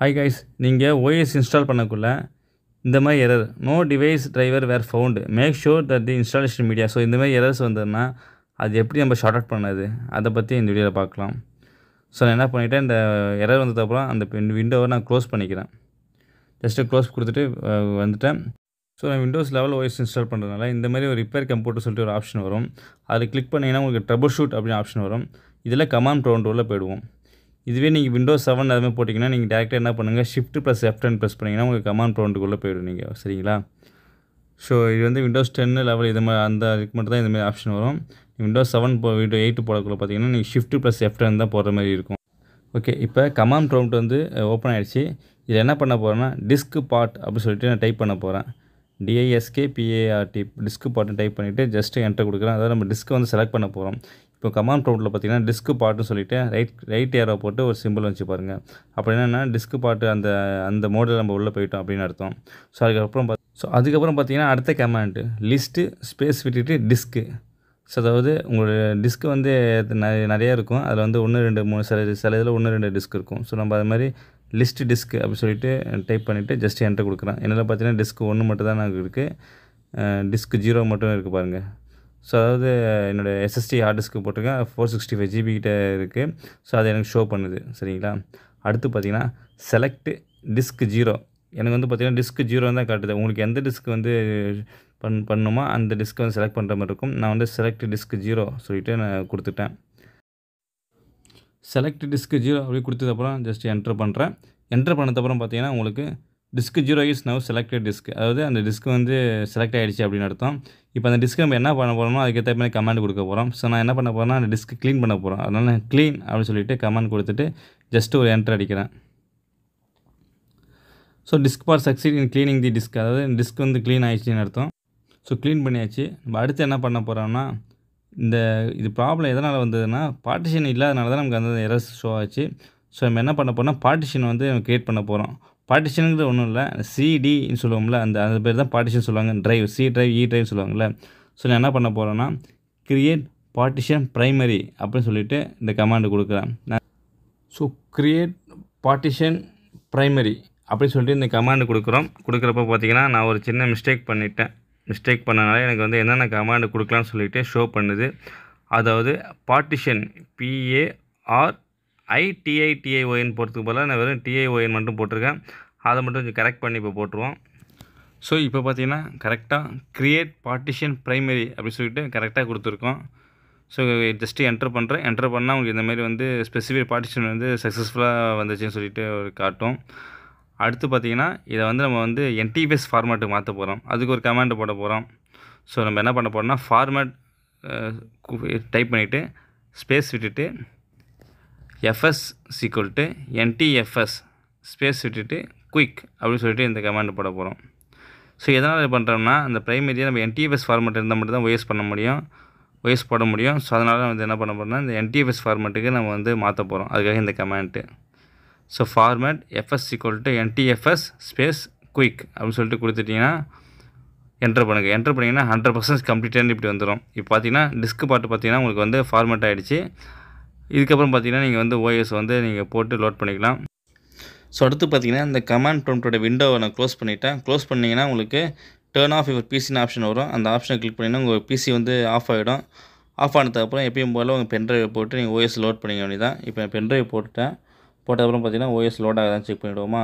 hi guys நீங்கள் OS install பண்ணக்குள்ள இந்த மாதிரி error no device driver were found make sure that the installation media so இந்த மாதிரி எரர்ஸ் வந்ததுன்னா அது எப்படி நம்ம ஷார்ட் அவுட் பண்ணது அதை பற்றி இந்த வீடியோவில் பார்க்கலாம் ஸோ நான் என்ன பண்ணிவிட்டேன் இந்த எரர் வந்ததுக்கப்புறம் அந்த விண்டோவை நான் க்ளோஸ் பண்ணிக்கிறேன் ஜஸ்ட்டு க்ளோஸ் கொடுத்துட்டு வந்துட்டேன் ஸோ நான் விண்டோஸ் லெவல் ஓஎஸ் இன்ஸ்டால் பண்ணுறதுனால இந்த மாதிரி ஒரு ரிப்பேர் கம்ப்யூட்டர் சொல்லிட்டு ஒரு ஆப்ஷன் வரும் அதில் கிளிக் பண்ணிங்கன்னா உங்களுக்கு ட்ரபுள் ஷூட் அப்படின்னு ஆப்ஷன் வரும் இதில் கமாண்ட் ப்ரோன் ரோலில் போயிடுவோம் இதுவே நீங்கள் விண்டோஸ் செவன் அதுமாதிரி போட்டிங்கன்னா நீங்கள் டேரெக்டாக என்ன பண்ணுங்கள் ஷிஃப்ட் ப்ளஸ் எஃப் ப்ரெஸ் பண்ணிங்கன்னா உங்களுக்கு கமாண்ட் ப்ரௌண்டுக்குள்ளே நீங்கள் சரிங்களா ஸோ இது வந்து விண்டோஸ் டென் லெவல் இது மாதிரி அந்த இதுக்கு மட்டும் தான் இதுமாதிரி ஆப்ஷன் வரும் விண்டோஸ் செவன் போ விண்டோ எயிட் போடக்குள்ள பார்த்தீங்கன்னா நீங்கள் ஷிஃப்ட் ப்ளஸ் எஃப் தான் போகிற மாதிரி இருக்கும் ஓகே இப்போ கமான் ப்ரௌண்ட் வந்து ஓப்பன் ஆகிடுச்சு இதில் என்ன பண்ண போகிறேன்னா டிஸ்க் பாட் அப்படின்னு சொல்லிட்டு நான் டைப் பண்ண போகிறேன் DISK PART disk part type பண்ணிவிட்டு ஜஸ்ட்டு என்ட்ரு கொடுக்குறேன் அதாவது நம்ம டிஸ்க்கை வந்து செலக்ட் பண்ண போகிறோம் இப்போ கமான் ப்ரோட்டில் பார்த்தீங்கன்னா டிஸ்க் பாட்டுன்னு சொல்லிவிட்டு ரைட் ரைட் ஏரோ போட்டு ஒரு சிம்பிள் வச்சு பாருங்கள் அப்படி என்னென்னா டிஸ்க் பாட்டு அந்த அந்த மோடில் நம்ம உள்ளே போயிட்டோம் அப்படின்னு அர்த்தம் ஸோ அதுக்கப்புறம் பார்த்து ஸோ அதுக்கப்புறம் பார்த்தீங்கன்னா அடுத்த கமாண்டு லிஸ்ட்டு ஸ்பேஸ் விட்டுட்டு டிஸ்க்கு ஸோ அதாவது உங்களோட டிஸ்க் வந்து நிறையா இருக்கும் அதில் வந்து ஒன்று ரெண்டு மூணு சில சில இதில் ஒன்று ரெண்டு டிஸ்க் இருக்கும் ஸோ நம்ம அது மாதிரி லிஸ்ட் டிஸ்க் அப்படின்னு சொல்லிட்டு டைப் பண்ணிவிட்டு ஜஸ்ட் என்ட்ரு கொடுக்குறேன் என்னெல்லாம் பார்த்தீங்கன்னா டிஸ்க் ஒன்று மட்டும் தான் நாங்கள் இருக்குது டிஸ்க் ஜீரோ மட்டும் இருக்குது பாருங்கள் ஸோ அதாவது என்னோடய எஸ்எஸ்டி ஹார்ட் டிஸ்க்கு போட்டிருக்கேன் ஃபோர் சிக்ஸ்டி ஃபைவ் ஜிபி கிட்ட இருக்குது ஸோ அது எனக்கு ஷோ பண்ணுது சரிங்களா அடுத்து பார்த்திங்கன்னா செலக்ட் டிஸ்க் ஜீரோ எனக்கு வந்து பார்த்திங்கன்னா டிஸ்க் ஜீரோ தான் காட்டுது உங்களுக்கு எந்த டிஸ்க் வந்து பண் பண்ணுமோ அந்த டிஸ்க்கை வந்து செலக்ட் பண்ணுற மாதிரி இருக்கும் நான் வந்து செலக்ட் டிஸ்க் ஜீரோ சொல்லிவிட்டு நான் கொடுத்துட்டேன் செலக்ட் டிஸ்க் ஜீரோ அப்படி கொடுத்ததுக்கப்புறம் ஜஸ்ட் என்ட்ரு பண்ணுறேன் என்ட்ரு பண்ணதுக்கப்புறம் பார்த்திங்கன்னா உங்களுக்கு disk zero is now selected disk அதாவது அந்த டிஸ்க் வந்து செலக்ட் ஆகிடுச்சு அப்படின்னு அர்த்தம் இப்போ அந்த டிஸ்க் நம்ம என்ன பண்ண போகிறோமோ அதுக்கேற்ற மாதிரி கமாண்ட் கொடுக்க போகிறோம் ஸோ நான் என்ன பண்ண போகிறேன்னா அந்த டிஸ்க் க்ளீன் பண்ண போகிறோம் அதனால் நான் க்ளீன் அப்படின்னு சொல்லிட்டு கமாண்ட் கொடுத்துட்டு ஜஸ்ட்டு ஒரு என்ட்ரு அடிக்கிறேன் so disk part succeeded in cleaning the disk அதாவது டிஸ்க் வந்து க்ளீன் ஆகிடுச்சின்னு அர்த்தம் ஸோ க்ளீன் பண்ணியாச்சு நம்ம அடுத்து என்ன பண்ண போகிறோம்னா இந்த இது ப்ராப்ளம் எதனால் வந்ததுன்னா பார்ட்டிஷன் இல்லாதனால தான் நமக்கு அந்த எரர்ஸ் ஷோ ஆச்சு ஸோ நம்ம என்ன பண்ண போகிறோம்னா பார்ட்டிஷன் வந்து நம்ம க்ரியேட் பண்ண போகிறோம் பார்ட்டிஷனுங்கிறது ஒன்றும் இல்லை சிடின்னு சொல்லுவோம்ல அந்த அது பேர் தான் பார்ட்டிஷன் சொல்லுவாங்க drive C drive E drive சொல்லுவாங்கல்ல ஸோ நான் என்ன பண்ண போகிறேன்னா கிரியேட் பார்ட்டிஷன் ப்ரைமரி அப்படின்னு சொல்லிவிட்டு இந்த கமாண்டு கொடுக்குறேன் ஸோ கிரியேட் பார்ட்டிஷன் ப்ரைமரி அப்படின்னு சொல்லிட்டு இந்த கமாண்டு கொடுக்குறோம் கொடுக்குறப்ப பார்த்தீங்கன்னா நான் ஒரு சின்ன மிஸ்டேக் பண்ணிட்டேன் மிஸ்டேக் பண்ணனால எனக்கு வந்து என்னென்ன கமாண்டு கொடுக்கலான்னு சொல்லிவிட்டு ஷோ பண்ணுது அதாவது பார்ட்டிஷன் பிஏஆர் ஐடிஐ டிஐஓஎன் போகிறதுக்கு பதிலாக நான் வெறும் டிஐஓஎன் மட்டும் போட்டிருக்கேன் அதை மட்டும் கொஞ்சம் கரெக்ட் பண்ணி இப்போ போட்டுருவோம் ஸோ இப்போ பார்த்தீங்கன்னா கரெக்டாக க்ரியேட் பார்ட்டிஷன் ப்ரைமரி அப்படின்னு சொல்லிட்டு கரெக்டாக கொடுத்துருக்கோம் ஸோ ஜஸ்ட்டு என்ட்ரு பண்ணுறேன் என்ட்ரு பண்ணால் உங்களுக்கு இந்தமாரி வந்து ஸ்பெசிஃபிக் பார்ட்டிஷன் வந்து சக்ஸஸ்ஃபுல்லாக வந்துச்சுன்னு சொல்லிட்டு ஒரு காட்டும் அடுத்து பார்த்தீங்கன்னா இதை வந்து நம்ம வந்து என்டிபிஎஸ் ஃபார்மேட்டுக்கு மாற்ற போகிறோம் அதுக்கு ஒரு கமாண்டு போட போகிறோம் ஸோ நம்ம என்ன பண்ண போகிறோம்னா ஃபார்மேட் டைப் பண்ணிவிட்டு ஸ்பேஸ் விட்டுட்டு FS equal to NTFS space விட்டுட்டு குயிக் அப்படின்னு சொல்லிட்டு இந்த கமாண்ட் போட போகிறோம் ஸோ எதனால் இது பண்ணுறோம்னா அந்த ப்ரைமரியை நம்ம என்டிஎஃப்எஸ் ஃபார்மெட் இருந்தால் மட்டும் தான் ஒயஸ் பண்ண முடியும் ஒயஸ் போட முடியும் ஸோ அதனால் நம்ம என்ன பண்ண போகிறோம்னா இந்த என்டிஎஃப்எஸ் ஃபார்மெட்டுக்கு நம்ம வந்து மாற்ற போகிறோம் அதுக்காக இந்த command so format FS equal to NTFS space quick அப்படின்னு சொல்லிட்டு கொடுத்துட்டிங்கன்னா என்ட்ரு பண்ணுங்கள் என்ட்ரு பண்ணிங்கன்னா ஹண்ட்ரட் பர்சன்ட் கம்ப்ளீட்டாக இப்படி வந்துடும் இப்போ பார்த்தீங்கன்னா டிஸ்க் பார்ட்டு பார்த்தீங்கன்னா உங்களுக்கு வந்து ஃபார்மேட் ஆகிடுச்சி இதுக்கப்புறம் பார்த்திங்கன்னா நீங்கள் வந்து ஓஎஸ் வந்து நீங்கள் போட்டு லோட் பண்ணிக்கலாம் ஸோ அடுத்து பார்த்திங்கன்னா இந்த கமாண்ட் ப்ரொம்ப்டோட விண்டோவை நான் க்ளோஸ் பண்ணிவிட்டேன் க்ளோஸ் பண்ணிங்கன்னா உங்களுக்கு டேர்ன் ஆஃப் இவர் பிசின்னு ஆப்ஷன் வரும் அந்த ஆப்ஷனை கிளிக் பண்ணிங்கன்னா உங்கள் பிசி வந்து ஆஃப் ஆகிடும் ஆஃப் ஆனதுக்கப்புறம் எப்பயும் போல உங்கள் பென்ட்ரைவை போட்டு நீங்கள் ஓஎஸ் லோட் பண்ணிக்க வேண்டியதான் இப்போ பென் பென்ட்ரைவ் போட்டுட்டேன் போட்டதுக்கப்புறம் பார்த்தீங்கன்னா ஓஎஸ் லோட் ஆகுதான்னு செக் பண்ணிவிடுவோமா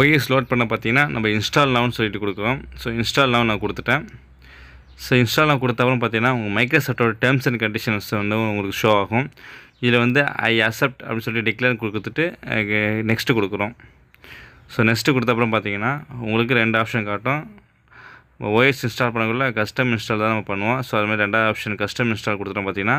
ஓஎஸ் லோட் பண்ண பார்த்தீங்கன்னா நம்ம இன்ஸ்டால் நவுன்னு சொல்லிட்டு கொடுக்குறோம் ஸோ இன்ஸ்டால் நவ் நான் கொடுத்துட்டேன் ஸோ இன்ஸ்டாலாம் கொடுத்தாலும் பார்த்தீங்கன்னா உங்கள் மைக்ரோசாஃப்டோட டேர்ம்ஸ் அண்ட் கண்டிஷன்ஸ் வந்து உங்களுக்கு ஷோ ஆகும் இதில் வந்து ஐ அசப்ட் அப்படின்னு சொல்லி டிக்ளேர் கொடுத்துட்டு நெக்ஸ்ட்டு கொடுக்குறோம் ஸோ நெக்ஸ்ட்டு கொடுத்த அப்புறம் பார்த்தீங்கன்னா உங்களுக்கு ரெண்டு ஆப்ஷன் காட்டும் ஓஎஸ் இன்ஸ்டால் பண்ணக்குள்ள கஸ்டம் இன்ஸ்டால் தான் நம்ம பண்ணுவோம் ஸோ அதுமாதிரி ரெண்டாவது ஆப்ஷன் கஸ்டம் இன்ஸ்டால் கொடுத்துட்டோம் பார்த்தீங்கன்னா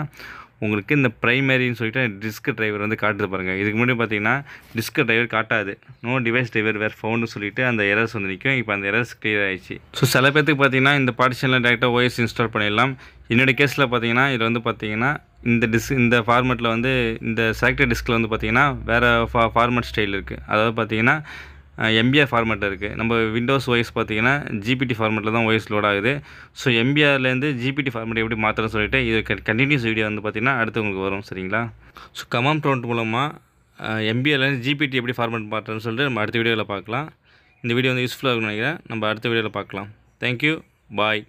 உங்களுக்கு இந்த ப்ரைமரின்னு சொல்லிட்டு டிஸ்க் டிரைவர் வந்து காட்டுது பாருங்கள் இதுக்கு முன்னாடி பார்த்தீங்கன்னா டிஸ்க் டிரைவர் காட்டாது நோ டிவைஸ் டிரைவர் வேறு ஃபவுண்டு சொல்லிட்டு அந்த எரர்ஸ் வந்து நிற்கும் இப்போ அந்த எரர்ஸ் கிளியர் ஆயிடுச்சு ஸோ சில பேர்த்துக்கு பார்த்தீங்கன்னா இந்த பார்ட்டிஷனில் டேரெக்டாக ஓஎஸ் இன்ஸ்டால் பண்ணிடலாம் என்னுடைய கேஸில் பார்த்தீங்கன்னா இதில் வந்து பார்த்தீங்கன்னா இந்த டிஸ் இந்த ஃபார்மெட்டில் வந்து இந்த செலக்டட் டிஸ்கில் வந்து பார்த்தீங்கன்னா வேறு ஃபா ஃபார்மெட் ஸ்டைல் இருக்குது அதாவது பார்த்தீங்கன்னா எம்பிஆர் ஃபார்மேட் இருக்குது நம்ம விண்டோஸ் ஒய்ஸ் பார்த்திங்கன்னா ஜிபிடி ஃபார்மேட்டில் தான் ஒய்ஸ் லோட் ஆகுது ஸோ எம்பிஆர்லேருந்து ஜிபிடி ஃபார்மேட் எப்படி மாற்றணும்னு சொல்லிட்டு இது கண்டினியூஸ் வீடியோ வந்து பார்த்திங்கன்னா அடுத்து உங்களுக்கு வரும் சரிங்களா ஸோ கமாம் ப்ரோண்ட் மூலமாக எம்பிஆர்லேருந்து ஜிபிடி எப்படி ஃபார்மேட் மாற்றணும்னு சொல்லிட்டு நம்ம அடுத்த வீடியோவில் பார்க்கலாம் இந்த வீடியோ வந்து யூஸ்ஃபுல்லாக இருக்கும்னு நினைக்கிறேன் நம்ம அடுத்த வீடியோவில் பார்க்கலாம் தேங்க்யூ பாய்